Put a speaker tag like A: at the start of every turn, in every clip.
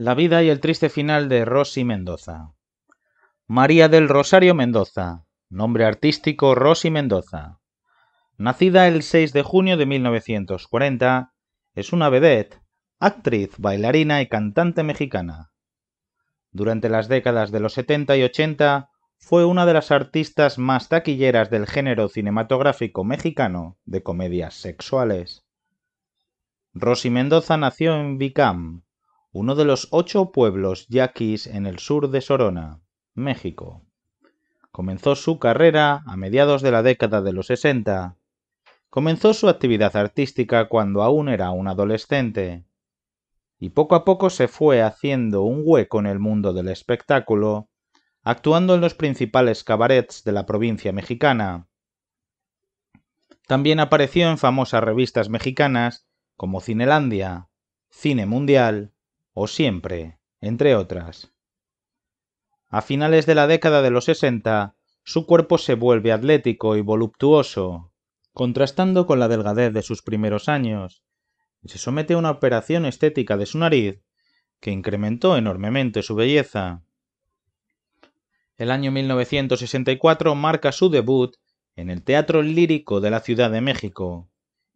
A: La vida y el triste final de Rosy Mendoza. María del Rosario Mendoza, nombre artístico Rosy Mendoza. Nacida el 6 de junio de 1940, es una vedette, actriz, bailarina y cantante mexicana. Durante las décadas de los 70 y 80 fue una de las artistas más taquilleras del género cinematográfico mexicano de comedias sexuales. Rosy Mendoza nació en Vicam, uno de los ocho pueblos yaquis en el sur de Sorona, México. Comenzó su carrera a mediados de la década de los 60. Comenzó su actividad artística cuando aún era un adolescente y poco a poco se fue haciendo un hueco en el mundo del espectáculo, actuando en los principales cabarets de la provincia mexicana. También apareció en famosas revistas mexicanas como Cinelandia, Cine Mundial o siempre, entre otras. A finales de la década de los 60, su cuerpo se vuelve atlético y voluptuoso, contrastando con la delgadez de sus primeros años, y se somete a una operación estética de su nariz que incrementó enormemente su belleza. El año 1964 marca su debut en el Teatro Lírico de la Ciudad de México,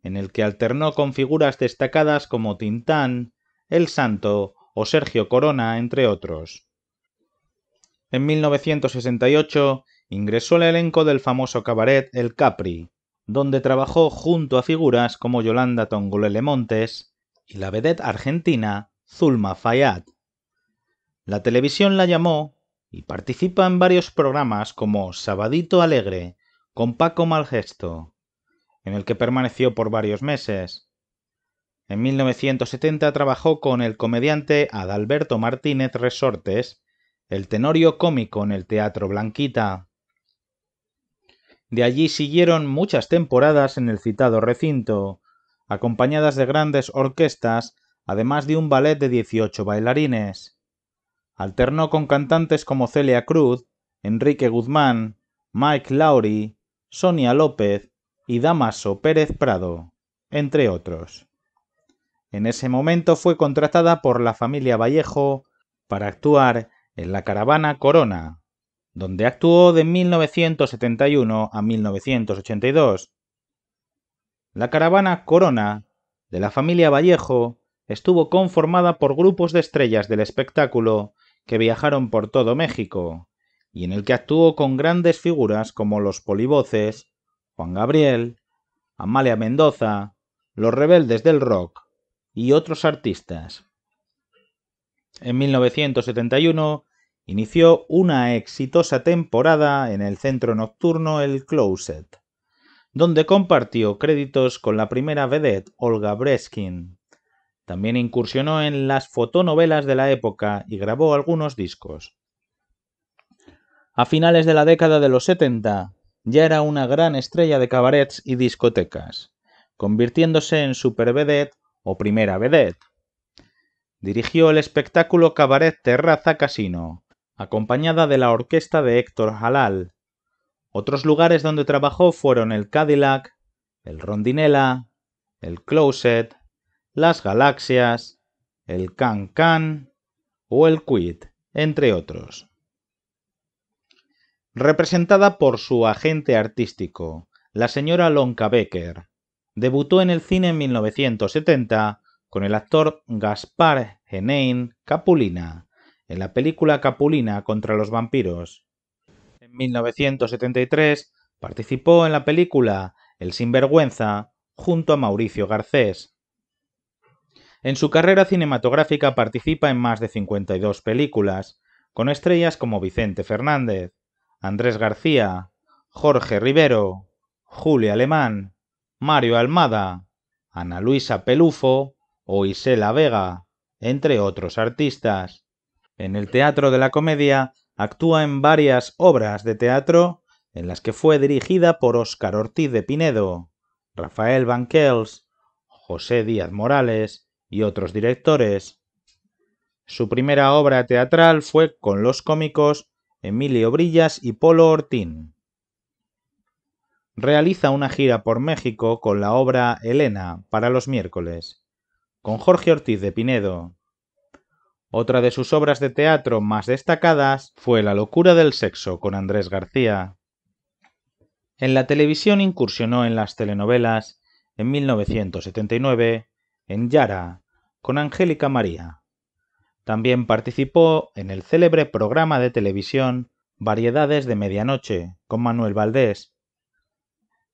A: en el que alternó con figuras destacadas como Tintán, el Santo o Sergio Corona, entre otros. En 1968 ingresó al elenco del famoso cabaret El Capri, donde trabajó junto a figuras como Yolanda Tongolele Montes y la vedette argentina Zulma Fayad. La televisión la llamó y participa en varios programas como Sabadito Alegre, con Paco Malgesto, en el que permaneció por varios meses, en 1970 trabajó con el comediante Adalberto Martínez Resortes, el tenorio cómico en el Teatro Blanquita. De allí siguieron muchas temporadas en el citado recinto, acompañadas de grandes orquestas, además de un ballet de 18 bailarines. Alternó con cantantes como Celia Cruz, Enrique Guzmán, Mike Lowry, Sonia López y Damaso Pérez Prado, entre otros. En ese momento fue contratada por la familia Vallejo para actuar en la caravana Corona, donde actuó de 1971 a 1982. La caravana Corona de la familia Vallejo estuvo conformada por grupos de estrellas del espectáculo que viajaron por todo México, y en el que actuó con grandes figuras como los Polivoces, Juan Gabriel, Amalia Mendoza, los Rebeldes del Rock, y otros artistas. En 1971 inició una exitosa temporada en el centro nocturno El Closet, donde compartió créditos con la primera vedette Olga Breskin. También incursionó en las fotonovelas de la época y grabó algunos discos. A finales de la década de los 70 ya era una gran estrella de cabarets y discotecas, convirtiéndose en supervedette o primera vedette. Dirigió el espectáculo Cabaret Terraza Casino, acompañada de la orquesta de Héctor Halal. Otros lugares donde trabajó fueron el Cadillac, el Rondinela, el Closet, las Galaxias, el Can Can o el Quid, entre otros. Representada por su agente artístico, la señora Lonka Becker, Debutó en el cine en 1970 con el actor Gaspar Henein Capulina en la película Capulina contra los vampiros. En 1973 participó en la película El sinvergüenza junto a Mauricio Garcés. En su carrera cinematográfica participa en más de 52 películas, con estrellas como Vicente Fernández, Andrés García, Jorge Rivero, Julia Alemán, Mario Almada, Ana Luisa Pelufo o Isela Vega, entre otros artistas. En el Teatro de la Comedia actúa en varias obras de teatro en las que fue dirigida por Óscar Ortiz de Pinedo, Rafael Banquels, José Díaz Morales y otros directores. Su primera obra teatral fue con los cómicos Emilio Brillas y Polo Ortín realiza una gira por México con la obra Elena para los miércoles, con Jorge Ortiz de Pinedo. Otra de sus obras de teatro más destacadas fue La locura del sexo con Andrés García. En la televisión incursionó en las telenovelas en 1979 en Yara con Angélica María. También participó en el célebre programa de televisión Variedades de Medianoche con Manuel Valdés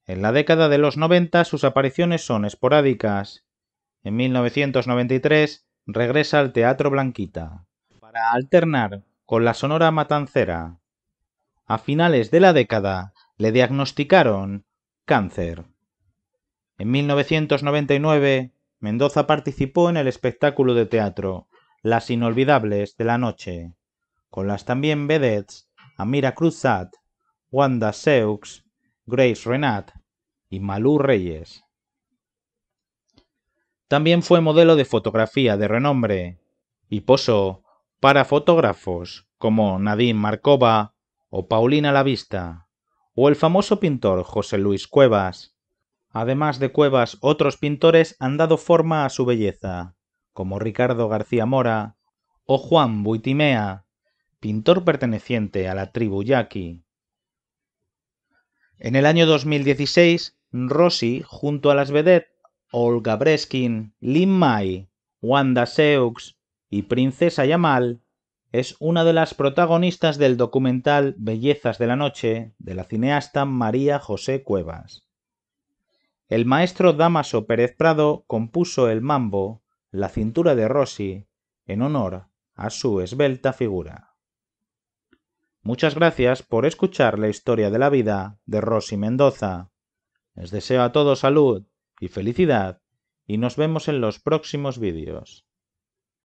A: en la década de los 90 sus apariciones son esporádicas. En 1993 regresa al Teatro Blanquita, para alternar con la Sonora Matancera. A finales de la década le diagnosticaron cáncer. En 1999, Mendoza participó en el espectáculo de teatro Las Inolvidables de la Noche, con las también vedettes Amira Cruzat, Wanda Seux, Grace Renat y Malú Reyes. También fue modelo de fotografía de renombre y posó para fotógrafos como Nadine Marcova o Paulina Lavista, o el famoso pintor José Luis Cuevas. Además de Cuevas, otros pintores han dado forma a su belleza, como Ricardo García Mora o Juan Buitimea, pintor perteneciente a la tribu Yaqui. En el año 2016 Rosy, junto a las vedettes Olga Breskin, Lin Mai, Wanda Seux y Princesa Yamal, es una de las protagonistas del documental Bellezas de la Noche de la cineasta María José Cuevas. El maestro Damaso Pérez Prado compuso el mambo, la cintura de Rosy en honor a su esbelta figura. Muchas gracias por escuchar la historia de la vida de Rosy Mendoza. Les deseo a todos salud y felicidad y nos vemos en los próximos vídeos.